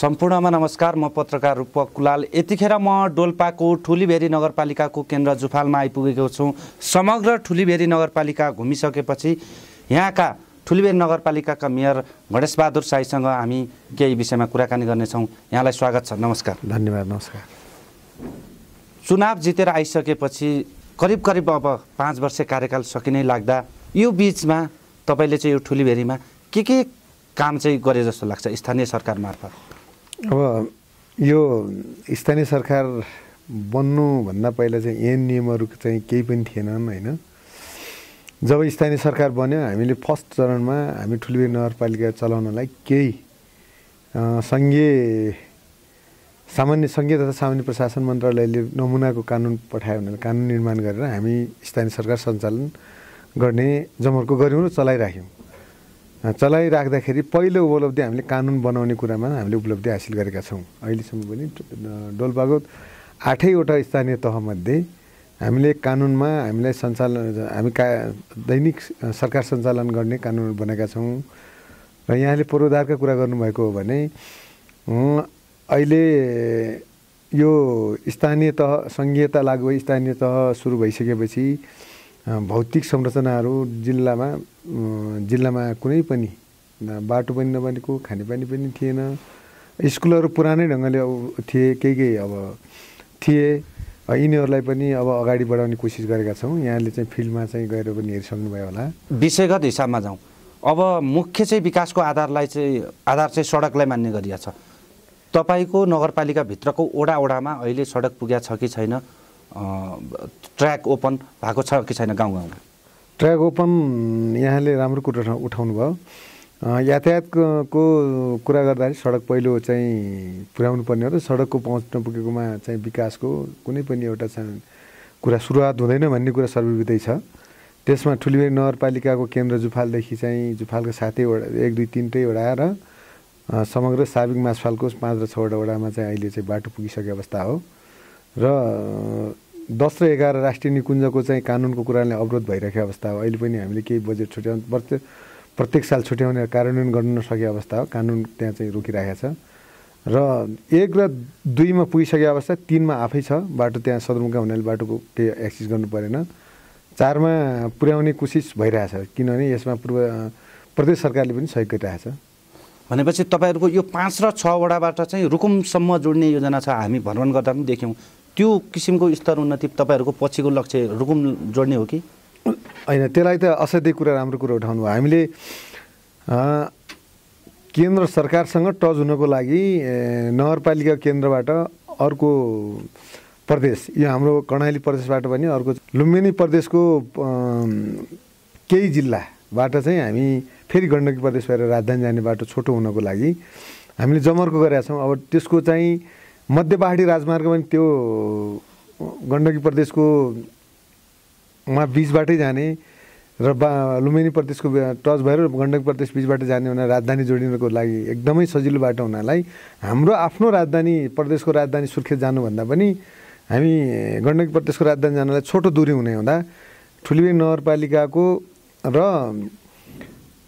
सम्पूर्णमा नमस्कार म पत्रकार रूपक कुलाल यतिखेर म डोल्पाको ठुलीभेरी नगरपालिकाको केन्द्र जुफालमा आइपुगेको छु समग्र ठुलीभेरी नगरपालिका घुमिसकेपछि यहाँका ठुलीभेरी नगरपालिकाका मेयर गणेशबहादुर साईसँग हामी केही विषयमा कुराकानी गर्नेछौँ यहाँलाई स्वागत छ नमस्कार धन्यवाद नमस्कार चुनाव जितेर आइसकेपछि करिब करिब अब पाँच वर्ष कार्यकाल सकिनै लाग्दा यो बिचमा तपाईँले चाहिँ यो ठुलीभेरीमा के के काम चाहिँ गरे जस्तो लाग्छ स्थानीय सरकार मार्फत अब यो स्थानीय सरकार बन्नुभन्दा पहिला चाहिँ एन नियमहरू चाहिँ केही पनि थिएनन् होइन जब स्थानीय सरकार बन्यो हामीले फर्स्ट चरणमा हामी ठुल्बे नगरपालिका चलाउनलाई केही सङ्घीय सामान्य सङ्घीय तथा सामान्य प्रशासन मन्त्रालयले नमुनाको कानुन पठायो भनेर कानुन निर्माण गरेर हामी स्थानीय सरकार सञ्चालन गर्ने जमर्को गऱ्यौँ र चलाइराख्यौँ चलाइराख्दाखेरि पहिलो उपलब्धि हामीले कानुन बनाउने कुरामा हामीले उपलब्धि हासिल गरेका छौँ अहिलेसम्म पनि डोलबाग आठैवटा स्थानीय तहमध्ये हामीले कानुनमा हामीलाई सञ्चालन हामी का दैनिक सरकार सञ्चालन गर्ने कानुन बनाएका छौँ र यहाँले पूर्वाधारका कुरा गर्नुभएको हो भने अहिले यो स्थानीय तह सङ्घीयता लागु स्थानीय तह सुरु भइसकेपछि भौतिक संरचनाहरू जिल्लामा जिल्लामा कुनै पनि बाटो पनि नबनेको खानेपानी पनि थिएन स्कुलहरू पुरानै ढङ्गले अब थिए केही केही अब थिए यिनीहरूलाई पनि अब अगाडि बढाउने कोसिस गरेका छौँ यहाँले चाहिँ फिल्डमा चाहिँ गएर पनि हेरिसक्नुभयो होला विषयगत हिसाबमा जाउँ अब मुख्य चाहिँ विकासको आधारलाई चाहिँ आधार चाहिँ सडकलाई मान्ने गरिएको छ तपाईँको नगरपालिकाभित्रको ओडा ओडामा अहिले सडक पुगेको छ कि छैन ट्र्याक ओपन भएको छ कि छैन गाउँ गाउँमा ट्र्याक ओपन यहाँले राम्रो कुरा उठाउनु भयो यातायातको कुरा गर्दाखेरि सडक पहिलो चाहिँ पुर्याउनु पर्ने हो र सडकको पहुँच नपुगेकोमा चाहिँ विकासको कुनै पनि एउटा चाहिँ कुरा सुरुवात हुँदैन भन्ने कुरा सर्वविधै छ त्यसमा ठुलिबेरी नगरपालिकाको केन्द्र जुफालदेखि चाहिँ जुफालको सातैवटा एक दुई तिनटैवटा र समग्र साबिक मासफालको पाँच र छवटा वडामा चाहिँ अहिले चाहिँ बाटो पुगिसकेको अवस्था हो र दस र एघार राष्ट्रिय निकुञ्जको चाहिँ कानुनको कुराले अवरोध भइरहेको अवस्था हो अहिले पनि हामीले केही बजेट छुट्याउनु प्रत्येक प्रत्येक साल छुट्याउने कार्यान्वयन गर्न नसके अवस्था हो कानुन त्यहाँ चाहिँ रोकिरहेको छ र एक र दुईमा पुगिसके अवस्था तिनमा आफै छ बाटो त्यहाँ सदरमुखा हुनाले बाटोको केही एक्सिस गर्नु परेन चारमा पुर्याउने कोसिस भइरहेछ किनभने यसमा पूर्व प्रदेश सरकारले पनि सहयोग गरिरहेछ भनेपछि तपाईँहरूको यो पाँच र छवटाबाट चाहिँ रुकुमसम्म जोड्ने योजना छ हामी भ्रमण गर्दा पनि देख्यौँ त्यो किसिमको स्तर उन्नति तपाईँहरूको पछिको लक्ष्य रुकुम जोड्ने हो कि होइन त्यसलाई त असाध्यै कुरा राम्रो कुरो उठाउनु भयो हामीले केन्द्र सरकारसँग टच हुनको लागि नगरपालिका केन्द्रबाट अर्को प्रदेश यो हाम्रो कर्णाली प्रदेशबाट पनि अर्को लुम्बिनी प्रदेशको केही जिल्लाबाट चाहिँ हामी फेरि गण्डकी प्रदेश भएर राजधानी जाने बाटो छोटो हुनको लागि हामीले जमर्को गरेका छौँ अब त्यसको चाहिँ मध्य पहाडी राजमार्ग पनि त्यो गण्डकी प्रदेशको मा बिचबाटै जाने र बा लुम्बिनी प्रदेशको टच भएर गण्डकी प्रदेश बिचबाट जाने हुना राजधानी जोडिनको लागि एकदमै सजिलो बाटो हुनालाई हाम्रो आफ्नो राजधानी प्रदेशको राजधानी सुर्खेत जानुभन्दा पनि हामी गण्डकी प्रदेशको राजधानी जानलाई छोटो दुरी हुने हुँदा ठुलिबेग नगरपालिकाको र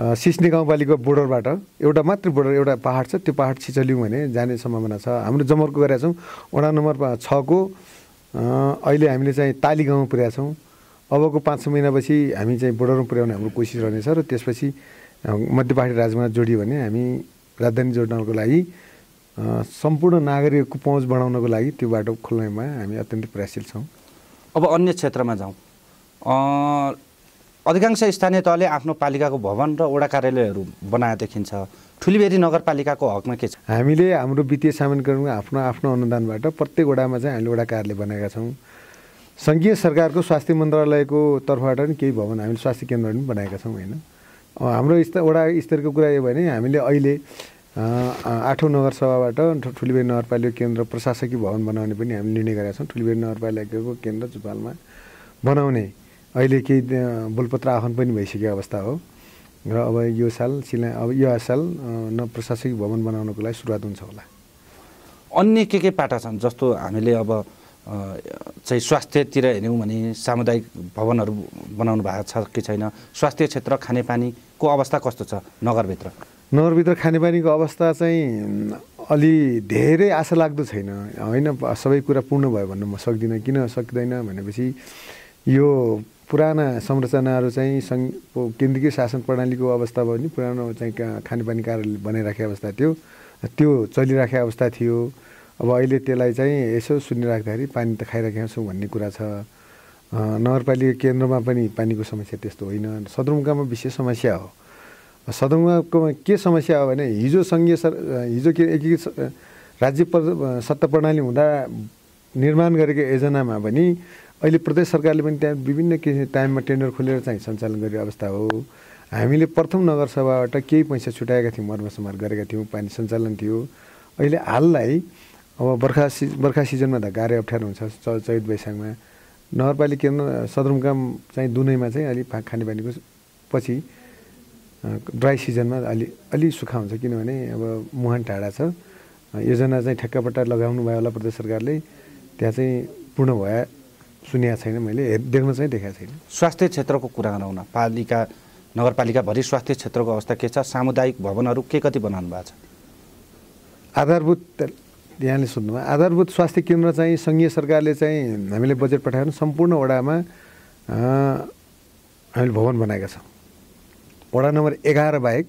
सिस्ने गाउँपालिका बोर्डरबाट एउटा मात्र बोर्डर एउटा पाहाड छ त्यो पाहाड छिचल्यौँ भने जाने सम्भावना छ हाम्रो जमर्को गरेका छौँ वडा नम्बर छको अहिले हामीले चाहिँ ताली गाउँमा पुर्याएको छौँ अबको पाँच छ महिनापछि हामी चाहिँ बोर्डरमा पुर्याउने हाम्रो कोसिस रहनेछ र त्यसपछि पाहाडी राजमार्ग जोडियो भने हामी राजधानी जोड्नको लागि सम्पूर्ण नागरिकको पहुँच बढाउनको लागि त्यो बाटो खोल्नेमा हामी अत्यन्तै प्रयासशील छौँ अब अन्य क्षेत्रमा जाउँ अधिकांश स्थानीय तहले आफ्नो पालिकाको भवन र वडा कार्यालयहरू बनाए देखिन्छ ठुलीबेरी नगरपालिकाको हकमा के छ हामीले हाम्रो वित्तीय सामान्यकरणको आफ्नो आफ्नो अनुदानबाट प्रत्येक वडामा चाहिँ हामीले वडा कार्यालय बनाएका छौँ सङ्घीय सरकारको स्वास्थ्य मन्त्रालयको तर्फबाट पनि केही भवन हामीले स्वास्थ्य केन्द्र पनि बनाएका छौँ होइन हाम्रो स्तर वडा स्तरको कुरा यो भने हामीले अहिले आठौँ नगरसभाबाट ठुलीबेरी नगरपालिका केन्द्र प्रशासकीय भवन बनाउने पनि हामीले निर्णय गरेका छौँ ठुलीबेरी नगरपालिकाको केन्द्र जुपालमा बनाउने अहिले केही बोलपत्र आह्वान पनि भइसकेको अवस्था हो र अब यो साल सिला अब यो साल न प्रशासकीय भवन बनाउनको लागि सुरुवात हुन्छ होला अन्य के के पाटा छन् जस्तो हामीले अब चाहिँ स्वास्थ्यतिर हेऱ्यौँ भने सामुदायिक भवनहरू बनाउनु भएको छ कि छैन स्वास्थ्य क्षेत्र खानेपानीको अवस्था कस्तो छ नगरभित्र नगरभित्र खानेपानीको अवस्था चाहिँ अलि धेरै आशा लाग्दो छैन होइन सबै कुरा पूर्ण भयो भन्नु म सक्दिनँ किन सक्दैन भनेपछि यो पुराना संरचनाहरू चाहिँ सङ्घ केन्द्रीय शासन प्रणालीको अवस्था भयो भने पुरानो चाहिँ खानेपानी कार्यालय बनाइराखेको अवस्था थियो त्यो चलिराखेको अवस्था थियो अब अहिले त्यसलाई चाहिँ यसो सुनिराख्दाखेरि पानी त खाइराखेका छौँ भन्ने कुरा छ नगरपालिका केन्द्रमा पनि पानीको समस्या त्यस्तो होइन सदरमुकामा विशेष समस्या हो सदरमुकामा के समस्या हो भने हिजो सङ्घीय सर हिजो के एकीकृत राज्य सत्ता प्रणाली हुँदा निर्माण गरेको योजनामा पनि अहिले प्रदेश सरकारले पनि त्यहाँ विभिन्न के टाइममा टेन्डर खोलेर चाहिँ सञ्चालन गर्ने अवस्था हो हामीले प्रथम नगरसभाबाट केही पैसा छुट्याएका थियौँ मर्मसम्हार गरेका थियौँ पानी सञ्चालन थियो अहिले हाललाई अब बर्खा सि बर्खा सिजनमा त गाह्रै अप्ठ्यारो हुन्छ च चैत वैशाखमा नगरपालिका सदरमुकाम चाहिँ दुनैमा चाहिँ अलिक खानेपानीको पछि ड्राई सिजनमा अलि अलि सुक्खा हुन्छ किनभने अब मुहान टाढा छ योजना चाहिँ ठ्याक्कपट्टा लगाउनु भयो होला प्रदेश सरकारले त्यहाँ चाहिँ पूर्ण भए सुनेको छैन मैले देख्न चाहिँ देखाएको छैन स्वास्थ्य क्षेत्रको कुरा गरौँ न पालिका नगरपालिकाभरि स्वास्थ्य क्षेत्रको अवस्था के छ सामुदायिक भवनहरू के कति बनाउनु भएको छ आधारभूत यहाँले सुन्नुभयो आधारभूत स्वास्थ्य केन्द्र चाहिँ सङ्घीय सरकारले चाहिँ हामीले बजेट पठाएर सम्पूर्ण वडामा हामीले भवन बनाएका छौँ वडा नम्बर एघार बाहेक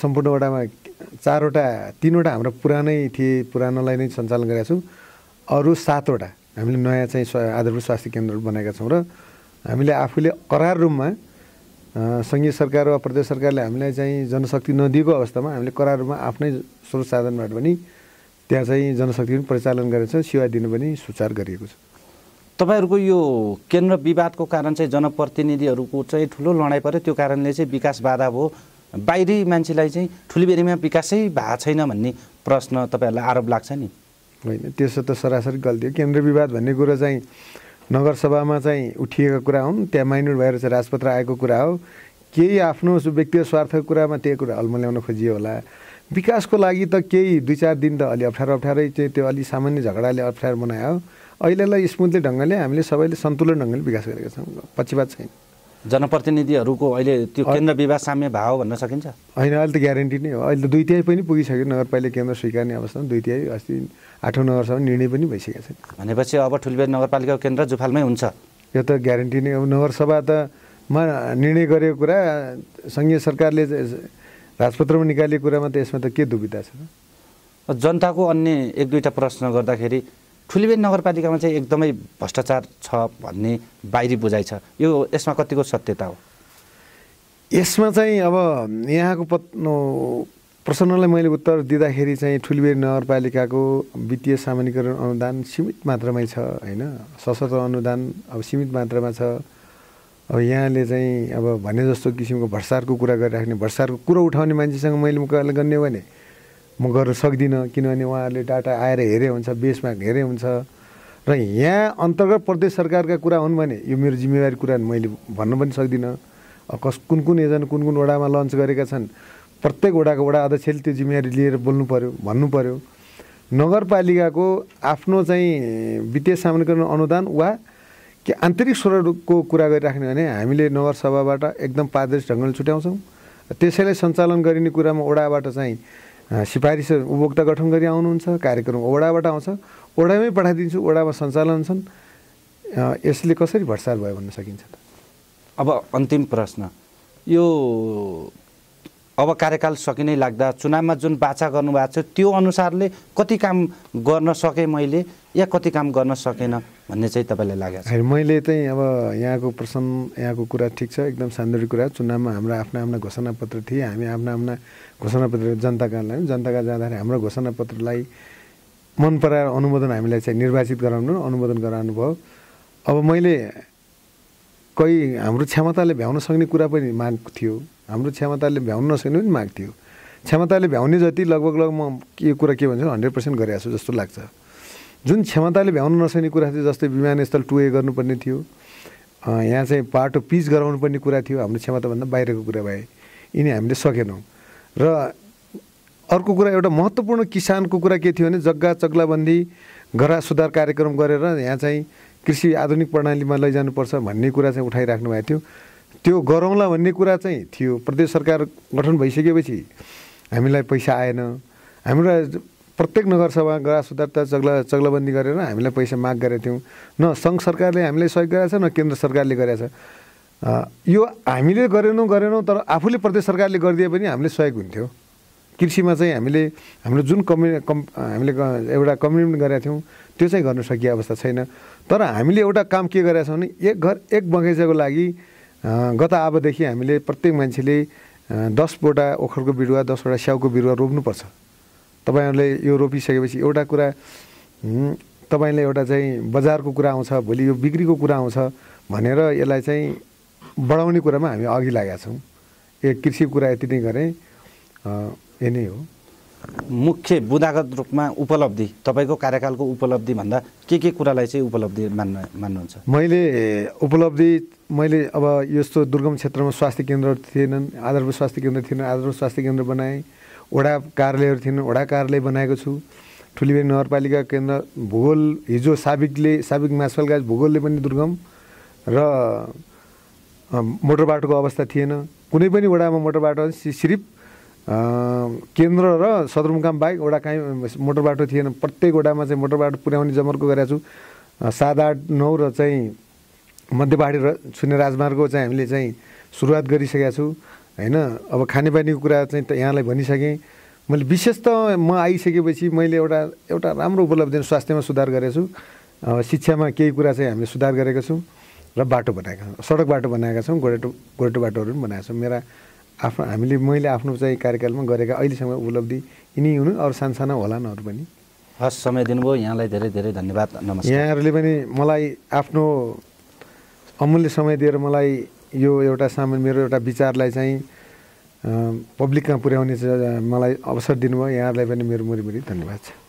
सम्पूर्ण वडामा चारवटा तिनवटा हाम्रो पुरानै थिए पुरानोलाई नै सञ्चालन गरेका छौँ अरू सातवटा हामीले नयाँ चाहिँ आधारभूत स्वास्थ्य केन्द्रहरू बनाएका छौँ र हामीले आफूले करार रूपमा सङ्घीय सरकार वा प्रदेश सरकारले हामीलाई चाहिँ जनशक्ति नदिएको अवस्थामा हामीले करार रूपमा आफ्नै स्रोत साधनबाट पनि त्यहाँ चाहिँ जनशक्ति पनि परिचालन गरेको छ सेवा दिनु पनि सुचार गरिएको छ तपाईँहरूको यो केन्द्र विवादको कारण चाहिँ जनप्रतिनिधिहरूको चाहिँ ठुलो लडाइँ पऱ्यो त्यो कारणले चाहिँ विकास बाधा भयो बाहिरी मान्छेलाई चाहिँ ठुलीबेरीमा विकासै भएको छैन भन्ने प्रश्न तपाईँहरूलाई आरोप लाग्छ नि होइन त्यसो त सरासरी गल्ती हो केन्द्र विवाद भन्ने कुरो चाहिँ नगरसभामा चाहिँ उठिएको कुरा हुन् त्यहाँ माइनोर भएर चाहिँ राजपत्र आएको कुरा हो केही आफ्नो व्यक्तिगत स्वार्थको कुरामा त्यही कुरा ल्याउन खोजियो होला विकासको लागि त केही दुई चार दिन त अलि अप्ठ्यारो अप्ठ्यारै चाहिँ त्यो अलि सामान्य झगडाले अप्ठ्यारो बनायो अहिलेलाई स्मुथली ढङ्गले हामीले सबैले सन्तुलन ढङ्गले विकास गरेका छौँ पक्षपात छैन जनप्रतिनिधिहरूको अहिले त्यो केन्द्र विवाद साम्य भाव भन्न सकिन्छ होइन अहिले त ग्यारेन्टी नै हो अहिले त दुई तिहाई पनि पुगिसक्यो नगरपालिका केन्द्र स्वीकार्ने अवस्थामा दुई तिहाई अस्ति आठौँ नगरसम्म निर्णय पनि भइसकेको छ भनेपछि अब ठुलबेर नगरपालिकाको केन्द्र जुफालमै हुन्छ यो त ग्यारेन्टी नै हो नगरसभा त मा निर्णय गरेको कुरा सङ्घीय सरकारले राजपत्रमा निकालेको कुरामा त यसमा त के दुविधा छ जनताको अन्य एक दुईवटा प्रश्न गर्दाखेरि ठुलिबेन नगरपालिकामा चाहिँ एकदमै भ्रष्टाचार छ भन्ने बाहिरी बुझाइ छ यो यसमा कतिको सत्यता हो यसमा चाहिँ अब यहाँको पत् प्रसन्नलाई मैले उत्तर दिँदाखेरि चाहिँ ठुलिबेर नगरपालिकाको वित्तीय सामान्यकरण अनुदान सीमित मात्रामै छ होइन सशस्त्र अनुदान अब सीमित मात्रामा छ अब यहाँले चाहिँ अब भने जस्तो किसिमको भ्रष्टारको कुरा गरिराख्ने भ्रष्टारको कुरो उठाउने मान्छेसँग मैले मुकाबला गर्ने भने म गर्न सक्दिनँ किनभने उहाँहरूले डाटा आएर हेरे हुन्छ बेसमा हेरे हुन्छ र यहाँ अन्तर्गत प्रदेश सरकारका कुरा हुन् भने यो मेरो जिम्मेवारी कुरा मैले भन्न पनि सक्दिनँ कस कुन कुन एजेन्ट कुन कुन वडामा लन्च गरेका छन् प्रत्येक वडाको वडा अध्यक्षले त्यो जिम्मेवारी लिएर बोल्नु पऱ्यो भन्नु पऱ्यो नगरपालिकाको आफ्नो चाहिँ वित्तीय सामान्यकरण अनुदान वा के आन्तरिक स्वरको कुरा गरिराख्ने भने हामीले नगरसभाबाट एकदम पारदर्शी ढङ्गले छुट्याउँछौँ त्यसैलाई सञ्चालन गरिने कुरामा वडाबाट चाहिँ सिफारिस उपभोक्ता गठन गरी आउनुहुन्छ कार्यक्रम ओडाबाट आउँछ ओडामै पठाइदिन्छु ओडामा सञ्चालन छन् यसले कसरी भ्रष्टाचार भयो भन्न सकिन्छ त अब अन्तिम प्रश्न यो अब कार्यकाल सकिनै लाग्दा चुनावमा जुन बाछा गर्नुभएको छ त्यो अनुसारले कति काम गर्न सकेँ मैले या कति काम गर्न सकेन भन्ने चाहिँ तपाईँलाई लाग्यो होइन मैले चाहिँ अब यहाँको प्रसन्न यहाँको कुरा ठिक छ एकदम सान्दर्भिक कुरा चुनावमा हाम्रो आफ्ना आफ्ना घोषणापत्र थिए हामी आफ्ना आफ्ना घोषणापत्र जनताका जनताका जाँदाखेरि हाम्रो घोषणापत्रलाई मन पराएर अनुमोदन हामीलाई चाहिँ निर्वाचित गराउनु अनुमोदन गराउनु भयो अब मैले कोही हाम्रो क्षमताले भ्याउन सक्ने कुरा पनि माग थियो हाम्रो क्षमताले भ्याउन नसक्ने पनि माग्थ्यो क्षमताले भ्याउने जति लगभग लगभग म के कुरा के भन्छु हन्ड्रेड पर्सेन्ट गरिरहेको छु जस्तो लाग्छ जुन क्षमताले भ्याउन नसक्ने कुरा थियो जस्तै विमानस्थल टुए गर्नुपर्ने थियो यहाँ चाहिँ पाटो पिच गराउनु पर्ने कुरा थियो हाम्रो क्षमताभन्दा बाहिरको कुरा भए यिनी हामीले सकेनौँ र अर्को कुरा एउटा महत्त्वपूर्ण किसानको कुरा के थियो भने जग्गा चग्लाबन्दी गरा सुधार कार्यक्रम गरेर यहाँ चाहिँ कृषि आधुनिक प्रणालीमा लैजानुपर्छ भन्ने कुरा चाहिँ उठाइराख्नु भएको थियो त्यो गरौँला भन्ने कुरा चाहिँ थियो प्रदेश सरकार गठन भइसकेपछि हामीलाई पैसा आएन हाम्रो प्रत्येक नगरसभा ग्रास उदारता चग्ला चग्लाबन्दी गरेर हामीलाई पैसा माग गरेका थियौँ न सङ्घ सरकारले हामीलाई सहयोग छ न केन्द्र सरकारले गरेछ यो हामीले गरेनौँ गरेनौँ तर आफूले प्रदेश सरकारले गरिदिए पनि हामीले सहयोग हुन्थ्यो कृषिमा चाहिँ हामीले हाम्रो जुन कम्युनि कम् हामीले एउटा कमिटमेन्ट गरेका थियौँ त्यो चाहिँ गर्न सकिएको अवस्था छैन तर हामीले एउटा काम के गरेका छौँ भने एक घर एक बगैँचाको लागि गत आबदेखि हामीले प्रत्येक मान्छेले दसवटा ओखरको बिरुवा दसवटा स्याउको बिरुवा रोप्नुपर्छ तपाईँहरूले यो रोपिसकेपछि एउटा कुरा तपाईँले एउटा चाहिँ बजारको कुरा आउँछ भोलि यो बिक्रीको कुरा आउँछ भनेर यसलाई चाहिँ बढाउने कुरामा हामी अघि लागेका छौँ ए कृषि कुरा यति नै गरेँ यही नै हो मुख्य बुदागत रूपमा उपलब्धि तपाईँको कार्यकालको उपलब्धि भन्दा के के कुरालाई चाहिँ उपलब्धि मान्न मान्नुहुन्छ मैले उपलब्धि मैले अब यस्तो दुर्गम क्षेत्रमा स्वास्थ्य केन्द्र थिएनन् आधारभूत स्वास्थ्य केन्द्र थिएन आधारभूत स्वास्थ्य केन्द्र बनाएँ वडा कार्यालयहरू थिएनन् वडा कार्यालय बनाएको छु ठुलीबेन नगरपालिका केन्द्र भूगोल हिजो साबिकले साबिक मासवालका भूगोलले पनि दुर्गम र मोटर बाटोको अवस्था थिएन कुनै पनि वडामा मोटर बाटो सिर्फ केन्द्र र सदरमुकाम बाहेक एउटा काहीँ मोटर बाटो थिएन प्रत्येक वडामा चाहिँ मोटर बाटो पुर्याउने जमर्को गरेका छु सात आठ नौ र चाहिँ मध्यपाडी र छुने राजमार्गको चाहिँ हामीले चाहिँ सुरुवात गरिसकेका छौँ होइन अब खानेपानीको कुरा चाहिँ त यहाँलाई भनिसकेँ मैले विशेष त म आइसकेपछि मैले एउटा एउटा राम्रो उपलब्धि स्वास्थ्यमा सुधार गरेको छु शिक्षामा केही कुरा चाहिँ हामीले सुधार गरेका छौँ र बाटो बनाएका छौँ सडक बाटो बनाएका छौँ गोरेटो गोरेटो बाटोहरू पनि बनाएका छौँ मेरा आफ्नो हामीले मैले आफ्नो चाहिँ कार्यकालमा गरेका अहिलेसम्म उपलब्धि यिनी हुनु अरू सानसाना होला अरू पनि हस् समय दिनुभयो यहाँलाई धेरै धेरै धन्यवाद नमस्कार यहाँहरूले पनि मलाई आफ्नो अमूल्य समय दिएर मलाई यो एउटा सामान मेरो एउटा विचारलाई चाहिँ पब्लिकमा पुर्याउने मलाई अवसर दिनुभयो यहाँहरूलाई पनि मेरो मुरीमुरी धन्यवाद छ